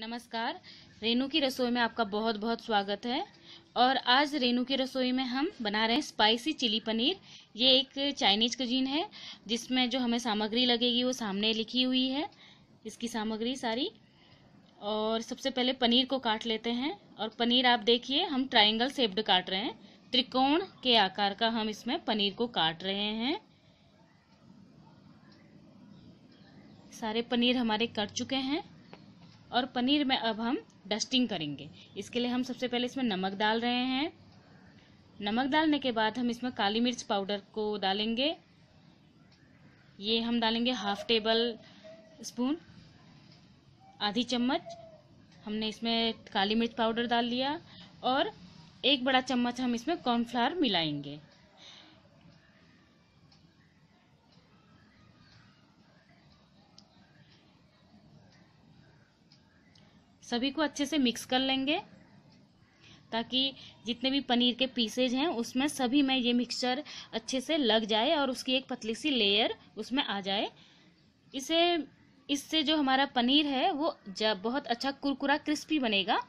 नमस्कार रेनू की रसोई में आपका बहुत बहुत स्वागत है और आज रेनू की रसोई में हम बना रहे हैं स्पाइसी चिली पनीर ये एक चाइनीज कजीन है जिसमें जो हमें सामग्री लगेगी वो सामने लिखी हुई है इसकी सामग्री सारी और सबसे पहले पनीर को काट लेते हैं और पनीर आप देखिए हम ट्राइंगल सेप्ड काट रहे हैं त्रिकोण के आकार का हम इसमें पनीर को काट रहे हैं सारे पनीर हमारे कट चुके हैं और पनीर में अब हम डस्टिंग करेंगे इसके लिए हम सबसे पहले इसमें नमक डाल रहे हैं नमक डालने के बाद हम इसमें काली मिर्च पाउडर को डालेंगे ये हम डालेंगे हाफ टेबल स्पून आधी चम्मच हमने इसमें काली मिर्च पाउडर डाल लिया और एक बड़ा चम्मच हम इसमें कॉर्नफ्लावर मिलाएंगे सभी को अच्छे से मिक्स कर लेंगे ताकि जितने भी पनीर के पीसेज हैं उसमें सभी में ये मिक्सचर अच्छे से लग जाए और उसकी एक पतली सी लेयर उसमें आ जाए इसे इससे जो हमारा पनीर है वो जब बहुत अच्छा कुरकुरा क्रिस्पी बनेगा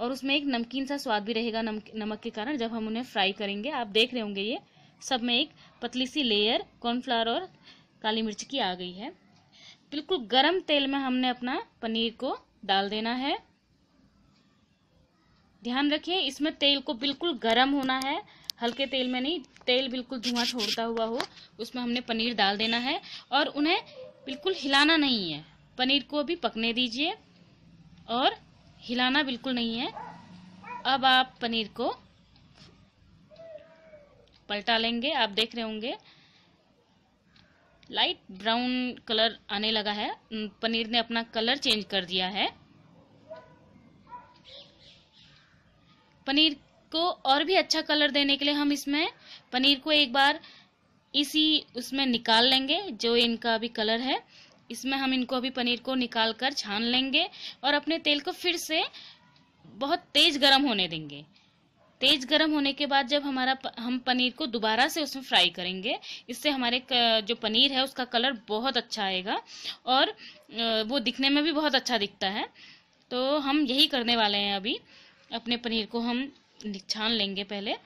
और उसमें एक नमकीन सा स्वाद भी रहेगा नमक नमक के कारण जब हम उन्हें फ्राई करेंगे आप देख रहे होंगे ये सब में एक पतली सी लेयर कॉर्नफ्लावर और काली मिर्च की आ गई है बिल्कुल गरम तेल में हमने अपना पनीर को डाल देना है ध्यान रखिए इसमें तेल को बिल्कुल गर्म होना है हल्के तेल में नहीं तेल बिल्कुल धुआं छोड़ता हुआ हो उसमें हमने पनीर डाल देना है और उन्हें बिल्कुल हिलाना नहीं है पनीर को भी पकने दीजिए और हिलाना बिल्कुल नहीं है अब आप पनीर को पलटा लेंगे आप देख रहे होंगे लाइट ब्राउन कलर आने लगा है पनीर ने अपना कलर चेंज कर दिया है पनीर को और भी अच्छा कलर देने के लिए हम इसमें पनीर को एक बार इसी उसमें निकाल लेंगे जो इनका अभी कलर है इसमें हम इनको अभी पनीर को निकाल कर छान लेंगे और अपने तेल को फिर से बहुत तेज गर्म होने देंगे तेज गर्म होने के बाद जब हमारा हम पनीर को दोबारा से उसमें फ्राई करेंगे इससे हमारे जो पनीर है उसका कलर बहुत अच्छा आएगा और वो दिखने में भी बहुत अच्छा दिखता है तो हम यही करने वाले हैं अभी अपने पनीर को हम छान लेंगे पहले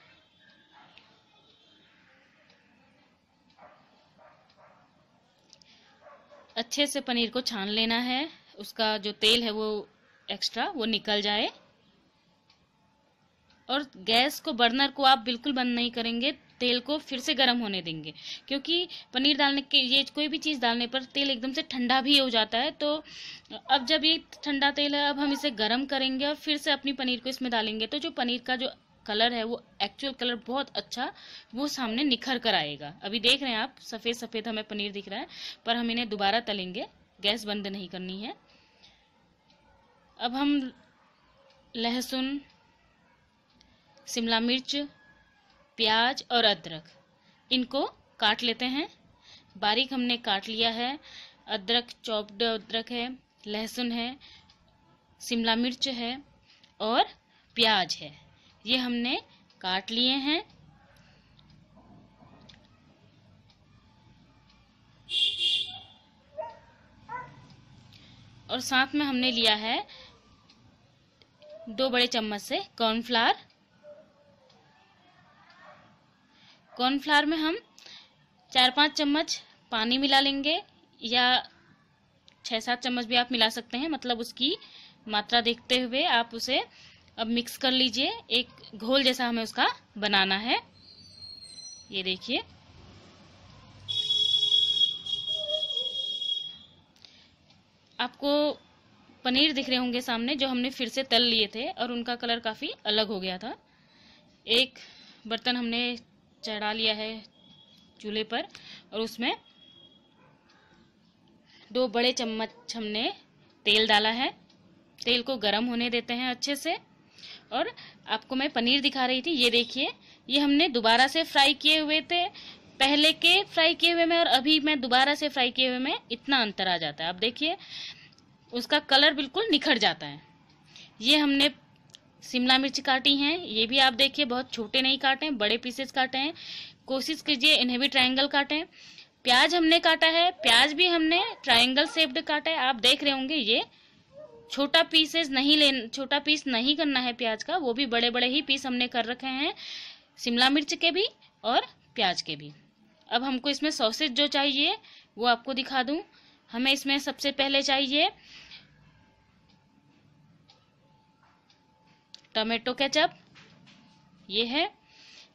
अच्छे से पनीर को छान लेना है उसका जो तेल है वो एक्स्ट्रा वो निकल जाए और गैस को बर्नर को आप बिल्कुल बंद नहीं करेंगे तेल को फिर से गर्म होने देंगे क्योंकि पनीर डालने के ये कोई भी चीज़ डालने पर तेल एकदम से ठंडा भी हो जाता है तो अब जब ये ठंडा तेल है अब हम इसे गर्म करेंगे और फिर से अपनी पनीर को इसमें डालेंगे तो जो पनीर का जो कलर है वो एक्चुअल कलर बहुत अच्छा वो सामने निखर कर आएगा अभी देख रहे हैं आप सफ़ेद सफ़ेद हमें पनीर दिख रहा है पर हम इन्हें दोबारा तलेंगे गैस बंद नहीं करनी है अब हम लहसुन शिमला मिर्च प्याज और अदरक इनको काट लेते हैं बारीक हमने काट लिया है अदरक चॉप्ड अदरक है लहसुन है शिमला मिर्च है और प्याज है ये हमने काट लिए हैं और साथ में हमने लिया है दो बड़े चम्मच से कॉर्नफ्लावर कॉर्नफ्लावर में हम चार पाँच चम्मच पानी मिला लेंगे या छः सात चम्मच भी आप मिला सकते हैं मतलब उसकी मात्रा देखते हुए आप उसे अब मिक्स कर लीजिए एक घोल जैसा हमें उसका बनाना है ये देखिए आपको पनीर दिख रहे होंगे सामने जो हमने फिर से तल लिए थे और उनका कलर काफ़ी अलग हो गया था एक बर्तन हमने चढ़ा लिया है चूल्हे पर और उसमें दो बड़े चम्मच हमने तेल डाला है तेल को गर्म होने देते हैं अच्छे से और आपको मैं पनीर दिखा रही थी ये देखिए ये हमने दोबारा से फ्राई किए हुए थे पहले के फ्राई किए हुए में और अभी मैं दोबारा से फ्राई किए हुए में इतना अंतर आ जाता है आप देखिए उसका कलर बिल्कुल निखर जाता है ये हमने शिमला मिर्च काटी हैं ये भी आप देखिए बहुत छोटे नहीं काटे बड़े पीसेस काटे हैं कोशिश कीजिए इन्हें भी ट्राइंगल काटें प्याज हमने काटा है प्याज भी हमने ट्राइंगल शेप्ड काटा है आप देख रहे होंगे ये छोटा पीसेस नहीं ले छोटा पीस नहीं करना है प्याज का वो भी बड़े बड़े ही पीस हमने कर रखे हैं शिमला मिर्च के भी और प्याज के भी अब हमको इसमें सॉसेज जो चाहिए वो आपको दिखा दूँ हमें इसमें सबसे पहले चाहिए टमेटो केचप ये है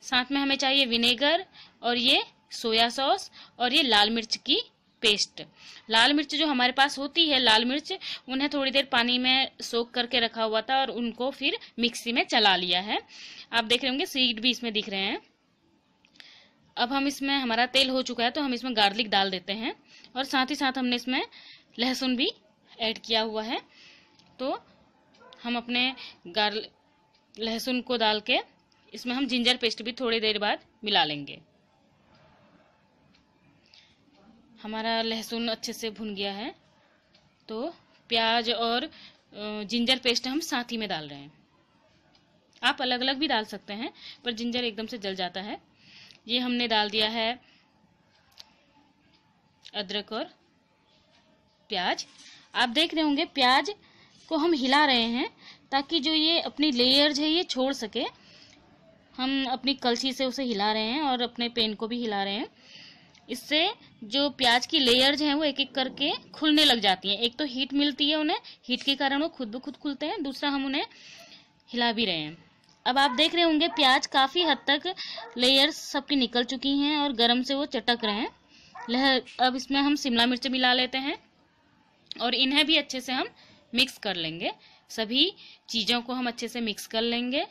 साथ में हमें चाहिए विनेगर और ये सोया सॉस और ये लाल मिर्च की पेस्ट लाल मिर्च जो हमारे पास होती है लाल मिर्च उन्हें थोड़ी देर पानी में सोख करके रखा हुआ था और उनको फिर मिक्सी में चला लिया है आप देख रहे होंगे सीड भी इसमें दिख रहे हैं अब हम इसमें हमारा तेल हो चुका है तो हम इसमें गार्लिक डाल देते हैं और साथ ही साथ हमने इसमें लहसुन भी ऐड किया हुआ है तो हम अपने गार्लिक लहसुन को डाल के इसमें हम जिंजर पेस्ट भी थोड़ी देर बाद मिला लेंगे हमारा लहसुन अच्छे से भुन गया है तो प्याज और जिंजर पेस्ट हम साथ ही में डाल रहे हैं आप अलग अलग भी डाल सकते हैं पर जिंजर एकदम से जल जाता है ये हमने डाल दिया है अदरक और प्याज आप देख रहे होंगे प्याज को हम हिला रहे हैं ताकि जो ये अपनी लेयर्स है ये छोड़ सके हम अपनी कलछी से उसे हिला रहे हैं और अपने पेन को भी हिला रहे हैं इससे जो प्याज की लेयर्स हैं वो एक एक करके खुलने लग जाती हैं एक तो हीट मिलती है उन्हें हीट के कारण वो खुद ब खुद खुलते हैं दूसरा हम उन्हें हिला भी रहे हैं अब आप देख रहे होंगे प्याज काफ़ी हद तक लेयर्स सबकी निकल चुकी हैं और गर्म से वो चटक रहे हैं लहर अब इसमें हम शिमला मिर्च मिला लेते हैं और इन्हें भी अच्छे से हम मिक्स कर लेंगे सभी चीज़ों को हम अच्छे से मिक्स कर लेंगे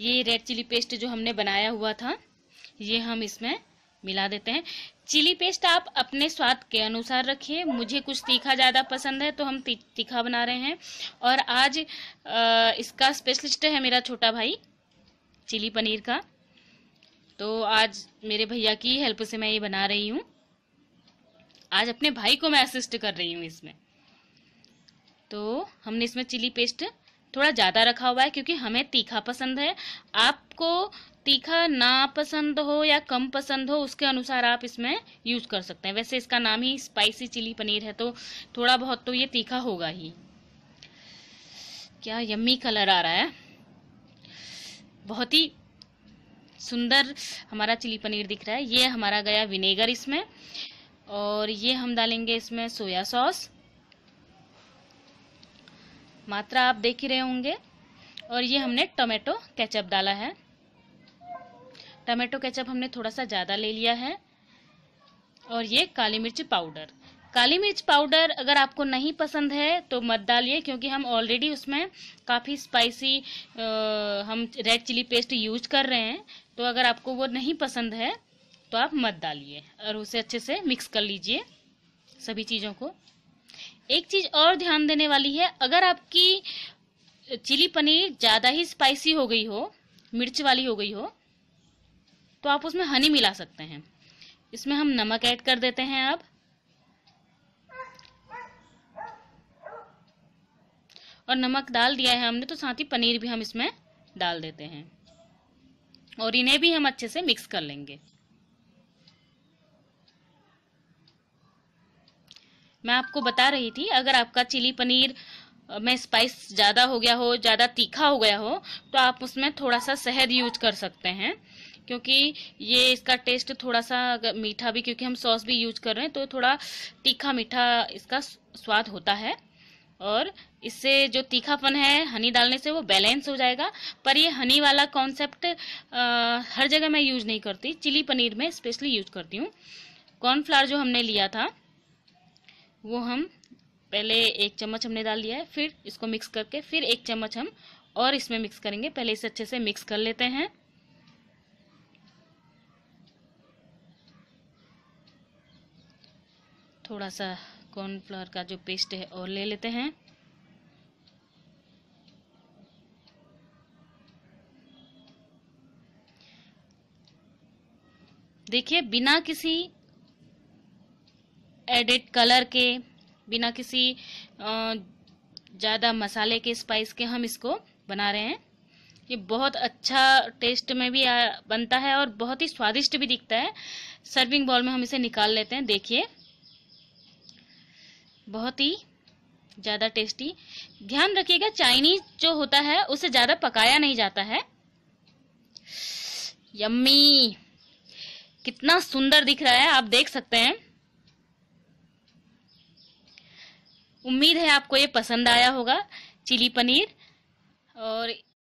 ये रेड चिली पेस्ट जो हमने बनाया हुआ था ये हम इसमें मिला देते हैं चिली पेस्ट आप अपने स्वाद के अनुसार रखिए मुझे कुछ तीखा ज़्यादा पसंद है तो हम तीखा बना रहे हैं और आज आ, इसका स्पेशलिस्ट है मेरा छोटा भाई चिली पनीर का तो आज मेरे भैया की हेल्प से मैं ये बना रही हूँ आज अपने भाई को मैं असिस्ट कर रही हूँ इसमें तो हमने इसमें चिली पेस्ट थोड़ा ज़्यादा रखा हुआ है क्योंकि हमें तीखा पसंद है आपको तीखा ना पसंद हो या कम पसंद हो उसके अनुसार आप इसमें यूज़ कर सकते हैं वैसे इसका नाम ही स्पाइसी चिली पनीर है तो थोड़ा बहुत तो ये तीखा होगा ही क्या यम्मी कलर आ रहा है बहुत ही सुंदर हमारा चिली पनीर दिख रहा है ये हमारा गया विनेगर इसमें और ये हम डालेंगे इसमें सोया सॉस मात्रा आप देख ही रहे होंगे और ये हमने टमेटो केचप डाला है टमाटो केचप हमने थोड़ा सा ज़्यादा ले लिया है और ये काली मिर्च पाउडर काली मिर्च पाउडर अगर आपको नहीं पसंद है तो मत डालिए क्योंकि हम ऑलरेडी उसमें काफ़ी स्पाइसी हम रेड चिली पेस्ट यूज कर रहे हैं तो अगर आपको वो नहीं पसंद है तो आप मत डालिए और उसे अच्छे से मिक्स कर लीजिए सभी चीज़ों को एक चीज़ और ध्यान देने वाली है अगर आपकी चिली पनीर ज़्यादा ही स्पाइसी हो गई हो मिर्च वाली हो गई हो तो आप उसमें हनी मिला सकते हैं इसमें हम नमक ऐड कर देते हैं अब और नमक डाल दिया है हमने तो साथ ही पनीर भी हम इसमें डाल देते हैं और इन्हें भी हम अच्छे से मिक्स कर लेंगे मैं आपको बता रही थी अगर आपका चिली पनीर में स्पाइस ज़्यादा हो गया हो ज़्यादा तीखा हो गया हो तो आप उसमें थोड़ा सा शहद यूज कर सकते हैं क्योंकि ये इसका टेस्ट थोड़ा सा मीठा भी क्योंकि हम सॉस भी यूज कर रहे हैं तो थोड़ा तीखा मीठा इसका स्वाद होता है और इससे जो तीखापन है हनी डालने से वो बैलेंस हो जाएगा पर ये हनी वाला कॉन्सेप्ट हर जगह मैं यूज नहीं करती चिली पनीर में स्पेशली यूज करती हूँ कॉर्नफ्लावर जो हमने लिया था वो हम पहले एक चम्मच हमने डाल लिया है फिर इसको मिक्स करके फिर एक चम्मच हम और इसमें मिक्स करेंगे पहले इसे अच्छे से मिक्स कर लेते हैं थोड़ा सा कॉर्नफ्लावर का जो पेस्ट है और ले लेते हैं देखिए बिना किसी एडेड कलर के बिना किसी ज़्यादा मसाले के स्पाइस के हम इसको बना रहे हैं ये बहुत अच्छा टेस्ट में भी बनता है और बहुत ही स्वादिष्ट भी दिखता है सर्विंग बॉल में हम इसे निकाल लेते हैं देखिए बहुत ही ज़्यादा टेस्टी ध्यान रखिएगा चाइनीज जो होता है उसे ज़्यादा पकाया नहीं जाता है यम्मी कितना सुंदर दिख रहा है आप देख सकते हैं उम्मीद है आपको ये पसंद आया होगा चिली पनीर और